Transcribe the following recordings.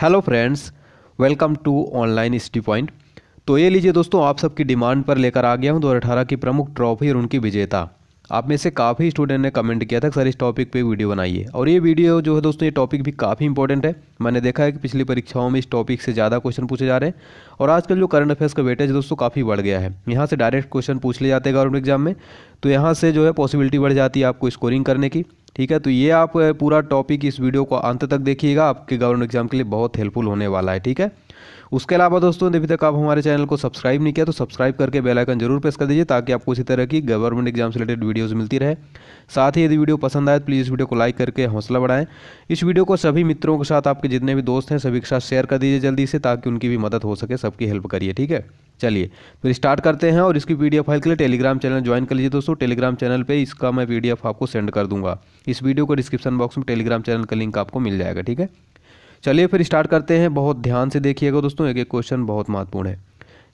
hello friends welcome to online study point तो ये लीजिए दोस्तों आप सबकी डिमांड पर लेकर आ गया हूँ दो की प्रमुख ट्रॉफी और उनकी विजेता आप में से काफ़ी स्टूडेंट ने कमेंट किया था सर इस टॉपिक पे वीडियो बनाइए और ये वीडियो जो है दोस्तों ये टॉपिक भी काफ़ी इंपॉर्टेंट है मैंने देखा है कि पिछली परीक्षाओं में इस टॉपिक से ज़्यादा क्वेश्चन पूछे जा रहे हैं और आजकल जो करंट अफेयर्स का वेटेज दोस्तों काफ़ी बढ़ गया है यहाँ से डायरेक्ट क्वेश्चन पूछ ले जाते हैं गवर्नमेंट एग्जाम में तो यहाँ से जो है पॉसिबिलिटी बढ़ जाती है आपको स्कोरिंग करने की ठीक है तो ये आप पूरा टॉपिक इस वीडियो को अंत तक देखिएगा आपके गवर्नमेंट एग्जाम के लिए बहुत हेल्पफुल होने वाला है ठीक है उसके अलावा दोस्तों अभी तक आप हमारे चैनल को सब्सक्राइब नहीं किया तो सब्सक्राइब करके बेल आइकन जरूर प्रेस कर दीजिए ताकि आपको इसी तरह की गवर्नमेंट एग्जाम से रिलेटेड वीडियोज़ मिलती रहे साथ ही यदि वीडियो पसंद आए तो प्लीज़ इस वीडियो को लाइक करके हौसला बढ़ाएं इस वीडियो को सभी मित्रों के साथ आपके जितने भी दोस्त हैं सभी के साथ शेयर कर दीजिए जल्दी से ताकि उनकी भी मदद हो सके सबकी हेल्प करिए ठीक है चलिए फिर स्टार्ट करते हैं और इसकी पीडीएफ फाइल के लिए टेलीग्राम चैनल ज्वाइन कर लीजिए दोस्तों टेलीग्राम चैनल पे इसका मैं पीडीएफ आपको सेंड कर दूंगा इस वीडियो को डिस्क्रिप्शन बॉक्स में टेलीग्राम चैनल का लिंक आपको मिल जाएगा ठीक है चलिए फिर स्टार्ट करते हैं बहुत ध्यान से देखिएगा दोस्तों एक एक क्वेश्चन बहुत महत्वपूर्ण है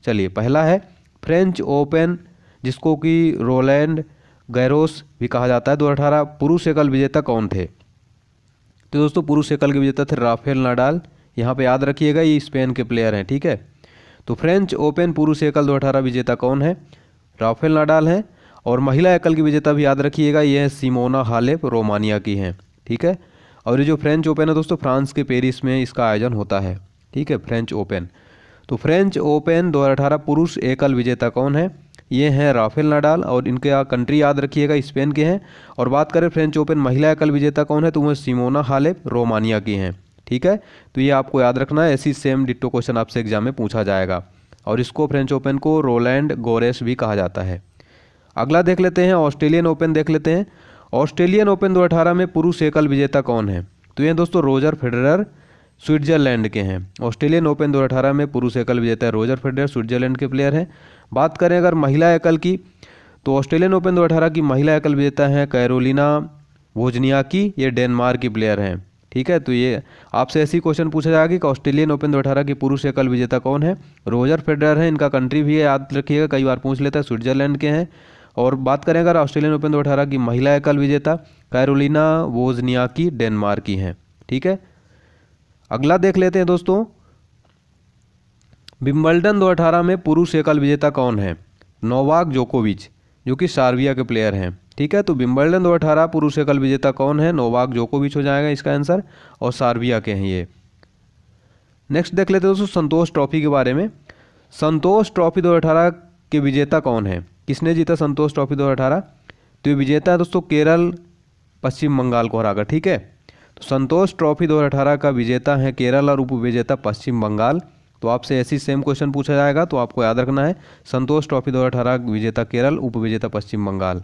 चलिए पहला है फ्रेंच ओपन जिसको कि रोलैंड गैरोस भी कहा जाता है दो अठारह पुरुष एकल विजेता कौन थे तो दोस्तों पुरुष एकल के विजेता थे राफेल नाडाल यहाँ पे याद रखिएगा ये स्पेन के प्लेयर हैं ठीक है तो फ्रेंच ओपन पुरुष एकल दो अठारह विजेता कौन है राफेल नाडाल हैं और महिला एकल की विजेता भी याद रखिएगा ये है सिमोना हालेप रोमानिया की हैं ठीक है और ये जो फ्रेंच ओपन है दोस्तों फ्रांस के पेरिस में इसका आयोजन होता है ठीक है फ्रेंच ओपन तो फ्रेंच ओपन 2018 पुरुष एकल विजेता कौन है ये हैं राफेल नाडाल और इनके यहाँ कंट्री याद रखिएगा स्पेन के हैं और बात करें फ्रेंच ओपन महिला एकल विजेता कौन है तो वह सिमोना हालेब रोमानिया की हैं ठीक है तो ये आपको याद रखना है ऐसी सेम डिट्टो क्वेश्चन आपसे एग्जाम में पूछा जाएगा और इसको फ्रेंच ओपन को रोलैंड गोरेस भी कहा जाता है अगला देख लेते हैं ऑस्ट्रेलियन ओपन देख लेते हैं ऑस्ट्रेलियन ओपन 2018 में पुरुष एकल विजेता कौन है तो ये दोस्तों रोजर फेडरर स्विट्जरलैंड के हैं ऑस्ट्रेलियन ओपन 2018 में पुरुष एकल विजेता रोजर फेडरर स्विट्जरलैंड के प्लेयर हैं बात करें अगर महिला एकल की तो ऑस्ट्रेलियन ओपन 2018 की महिला एकल विजेता हैं कैरोलिना की ये डेनमार्क की प्लेयर हैं ठीक है तो ये आपसे ऐसी क्वेश्चन पूछा जाएगा कि ऑस्ट्रेलियन ओपन दो अठारह की पुरुष एकल विजेता कौन है रोजर फेडरर है इनका कंट्री भी है याद रखिएगा कई बार पूछ लेता है स्विट्जरलैंड के हैं और बात करें अगर ऑस्ट्रेलियन ओपन दो अठारह की महिला एकल विजेता कैरोलिना वोजनिया की डेनमार्क की हैं ठीक है अगला देख लेते हैं दोस्तों बिम्बल्टन दो अठारह में पुरुष एकल विजेता कौन है नोवाक जोकोविच जो कि सार्विया के प्लेयर हैं ठीक है तो बिम्बल्डन दो अठारह पुरुष एकल विजेता कौन है नोवाक जोकोविच हो जाएगा इसका आंसर और सार्विया के हैं ये नेक्स्ट देख लेते हैं दोस्तों संतोष ट्रॉफी के बारे में संतोष ट्रॉफी दो अठारह के विजेता कौन है किसने जीता संतोष ट्रॉफी दो तो ये विजेता है दोस्तों केरल पश्चिम बंगाल को हराकर ठीक है तो संतोष ट्रॉफी दो का विजेता है केरल और उप पश्चिम बंगाल तो आपसे ऐसी सेम क्वेश्चन पूछा जाएगा तो आपको याद रखना है संतोष ट्रॉफी 2018 विजेता केरल उप पश्चिम बंगाल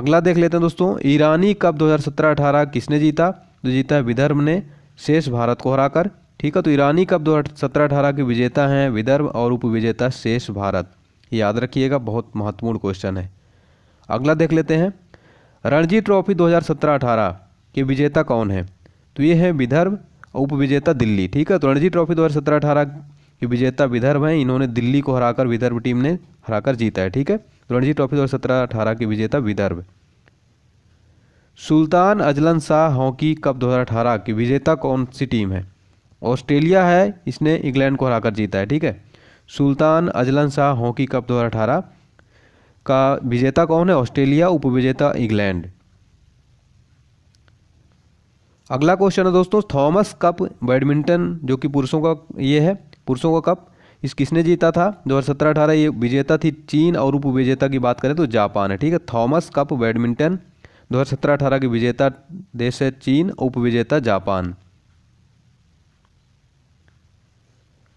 अगला देख लेते हैं दोस्तों ईरानी कप 2017-18 किसने जीता तो जीता है विदर्भ ने शेष भारत को हराकर ठीक है तो ईरानी कप 2017-18 के विजेता हैं विदर्भ और उप विजेता शेष भारत याद रखिएगा बहुत महत्वपूर्ण क्वेश्चन है अगला देख लेते हैं रणजी ट्रॉफी 2017-18 के विजेता कौन है तो ये है विदर्भ उप विजेता दिल्ली ठीक है तो रणजी ट्रॉफी 2017-18 के विजेता विदर्भ हैं इन्होंने दिल्ली को हराकर विदर्भ टीम ने हराकर जीता है ठीक है तो रणजी ट्रॉफी 2017-18 के विजेता Vidarbha Sultan Azlan Shah hockey cup 2018 की विजेता कौन सी टीम है ऑस्ट्रेलिया है इसने इंग्लैंड को हराकर जीता है ठीक है Sultan Azlan Shah hockey cup 2018 का विजेता कौन है ऑस्ट्रेलिया उपविजेता इंग्लैंड अगला क्वेश्चन है दोस्तों थॉमस कप बैडमिंटन जो कि पुरुषों का ये है पुरुषों का कप इस किसने जीता था दो हज़ार सत्रह अठारह ये विजेता थी चीन और उपविजेता की बात करें तो जापान है ठीक है थॉमस कप बैडमिंटन दो हज़ार सत्रह अठारह की विजेता देश है चीन उपविजेता जापान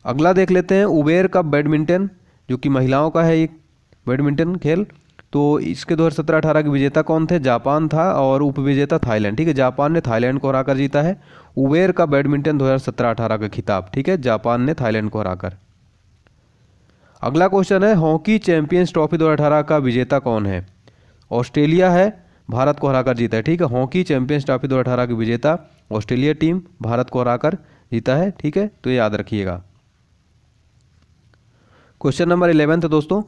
अगला देख लेते हैं उबेर कप बैडमिंटन जो कि महिलाओं का है एक बैडमिंटन खेल तो इसके दो हज़ार सत्रह अठारह के विजेता कौन थे जापान था और उपविजेता थाईलैंड ठीक है जापान ने थाईलैंड को हराकर जीता है उबेर का बैडमिंटन दो हज़ार सत्रह अठारह का खिताब ठीक है जापान ने थाईलैंड को हराकर अगला क्वेश्चन है हॉकी चैंपियंस ट्रॉफी दो अठारह का विजेता कौन है ऑस्ट्रेलिया है भारत को हराकर जीता है ठीक है हॉकी चैंपियंस ट्रॉफी दो अठारह की विजेता ऑस्ट्रेलिया टीम भारत को हराकर जीता है ठीक है तो याद रखिएगा क्वेश्चन नंबर इलेवेंथ दोस्तों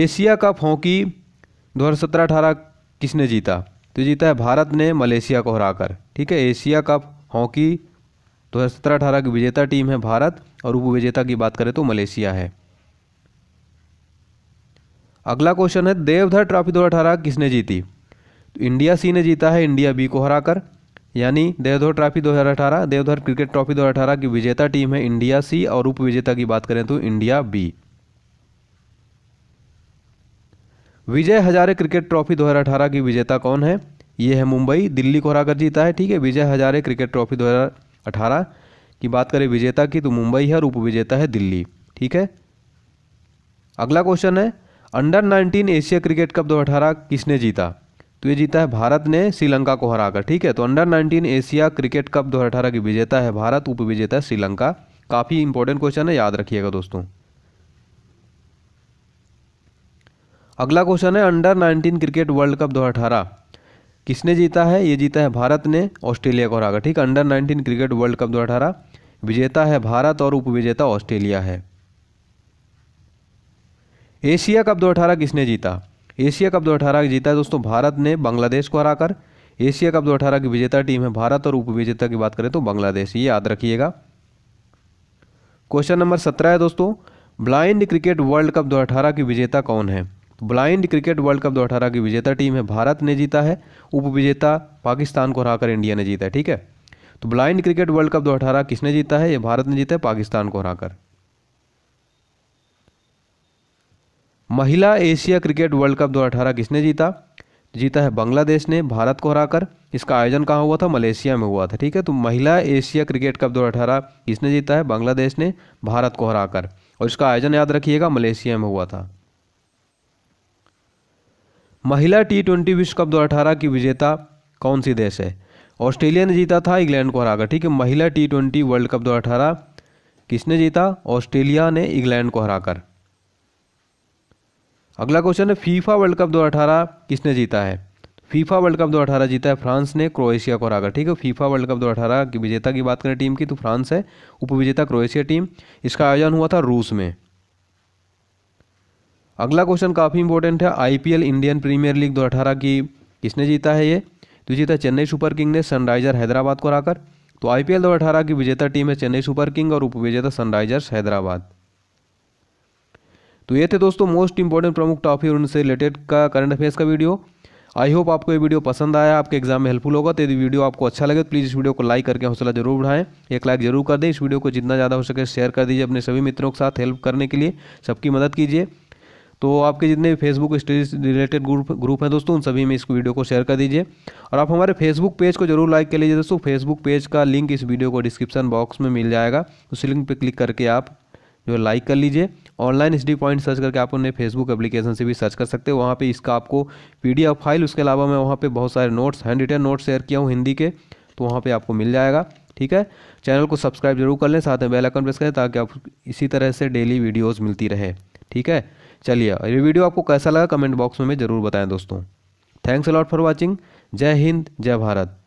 एशिया कप हॉकी दो हज़ार सत्रह अठारह किसने जीता तो जीता है भारत ने मलेशिया को हराकर ठीक है एशिया कप हॉकी दो हज़ार सत्रह अठारह की विजेता टीम है भारत और उप विजेता की बात करें तो मलेशिया है अगला क्वेश्चन है देवधर ट्रॉफी दो हज़ार अठारह किसने जीती तो इंडिया सी ने जीता है इंडिया बी को हराकर यानी Deodhar trophy 2018 Deodhar cricket trophy 2018 की विजेता टीम है इंडिया सी और उप विजेता की बात करें तो India B Vijay Hazare cricket trophy 2018 की विजेता कौन है यह है मुंबई दिल्ली को हराकर जीता है ठीक है विजय हजारे क्रिकेट ट्रॉफी 2018 की बात करें विजेता की तो मुंबई है और उप विजेता है दिल्ली ठीक है अगला क्वेश्चन है अंडर 19 एशिया क्रिकेट कप 2018 किसने जीता तो ये जीता है भारत ने श्रीलंका को हराकर ठीक है तो अंडर 19 एशिया क्रिकेट कप 2018 की विजेता है भारत उप विजेता है श्रीलंका काफ़ी इंपॉर्टेंट क्वेश्चन है याद रखिएगा दोस्तों अगला क्वेश्चन है अंडर 19 क्रिकेट वर्ल्ड कप 2018 किसने जीता है ये जीता है भारत ने ऑस्ट्रेलिया को हराकर ठीक है अंडर 19 क्रिकेट वर्ल्ड कप 2018 विजेता है भारत और उपविजेता ऑस्ट्रेलिया है एशिया कप 2018 किसने जीता एशिया कप दो अठारह जीता है दोस्तों भारत ने बांग्लादेश को हराकर एशिया कप दो अठारह की विजेता टीम है भारत और उपविजेता की बात करें तो बांग्लादेश ये याद रखिएगा क्वेश्चन नंबर सत्रह है दोस्तों ब्लाइंड क्रिकेट वर्ल्ड कप दो अठारह की विजेता कौन है तो ब्लाइंड क्रिकेट वर्ल्ड कप दो अठारह की विजेता टीम है भारत ने जीता है उपविजेता पाकिस्तान को हराकर इंडिया ने जीता है ठीक है तो ब्लाइंड क्रिकेट वर्ल्ड कप अठारह किसने जीता है ये भारत ने जीता है पाकिस्तान को हराकर महिला एशिया क्रिकेट वर्ल्ड कप 2018 किसने जीता जीता है बांग्लादेश ने भारत को हराकर इसका आयोजन कहाँ हुआ था मलेशिया में हुआ था ठीक है तो महिला एशिया क्रिकेट कप 2018 किसने जीता है बांग्लादेश ने भारत को हराकर और इसका आयोजन याद रखिएगा मलेशिया में हुआ था महिला टी ट्वेंटी विश्व कप 2018 की विजेता कौन सी देश है ऑस्ट्रेलिया ने जीता था इंग्लैंड को हराकर ठीक है महिला टी ट्वेंटी वर्ल्ड कप 2018 किसने जीता ऑस्ट्रेलिया ने इंग्लैंड को हराकर अगला क्वेश्चन है फीफा वर्ल्ड कप 2018 किसने जीता है फीफा वर्ल्ड कप 2018 जीता है फ्रांस ने क्रोएशिया को हराकर ठीक है फीफा वर्ल्ड कप 2018 की विजेता की बात करें टीम की तो फ्रांस है उपविजेता क्रोएशिया टीम इसका आयोजन हुआ था रूस में अगला क्वेश्चन काफ़ी इंपॉर्टेंट है आईपीएल इंडियन प्रीमियर लीग 2018 की किसने जीता है ये तो जीता चेन्नई सुपर किंग ने सनराइजर हैदराबाद को हराकर तो आईपीएल 2018 की विजेता टीम है चेन्नई सुपर किंग और उपविजेता सनराइजर्स हैदराबाद तो ये थे दोस्तों मोस्ट इंपॉर्टेंट प्रमुख टॉपिक और उनसे रिलेटेड का करंट अफेयर्स का वीडियो आई होप आपको ये वीडियो पसंद आया आपके एग्जाम में हेल्पफुल होगा तो यदि वीडियो आपको अच्छा लगे तो प्लीज़ इस वीडियो को लाइक करके हौसला जरूर बढ़ाएं एक लाइक जरूर कर दें इस वीडियो को जितना ज़्यादा हो सके शेयर कर दीजिए अपने सभी मित्रों के साथ हेल्प करने के लिए सबकी मदद कीजिए तो आपके जितने भी Facebook studies related group group हैं दोस्तों उन सभी में इस वीडियो को शेयर कर दीजिए और आप हमारे फेसबुक पेज को जरूर लाइक कर लीजिए दोस्तों फेसबुक पेज का लिंक इस वीडियो को डिस्क्रिप्शन बॉक्स में मिल जाएगा उस लिंक पर क्लिक करके आप जो लाइक कर लीजिए ऑनलाइन स्टिक पॉइंट सर्च करके आप उन्हें फेसबुक एप्लीकेशन से भी सर्च कर सकते हो वहाँ पर इसका आपको पी फाइल उसके अलावा मैं वहाँ पर बहुत सारे notes hand written notes share किया हूँ हिंदी के तो वहाँ पर आपको मिल जाएगा ठीक है चैनल को सब्सक्राइब जरूर कर लें साथ में बेल आइकन प्रेस करें ताकि आप इसी तरह से डेली वीडियोस मिलती रहे ठीक है चलिए ये वीडियो आपको कैसा लगा कमेंट बॉक्स में ज़रूर बताएं दोस्तों थैंक्स अलॉट फॉर वॉचिंग जय हिंद जय भारत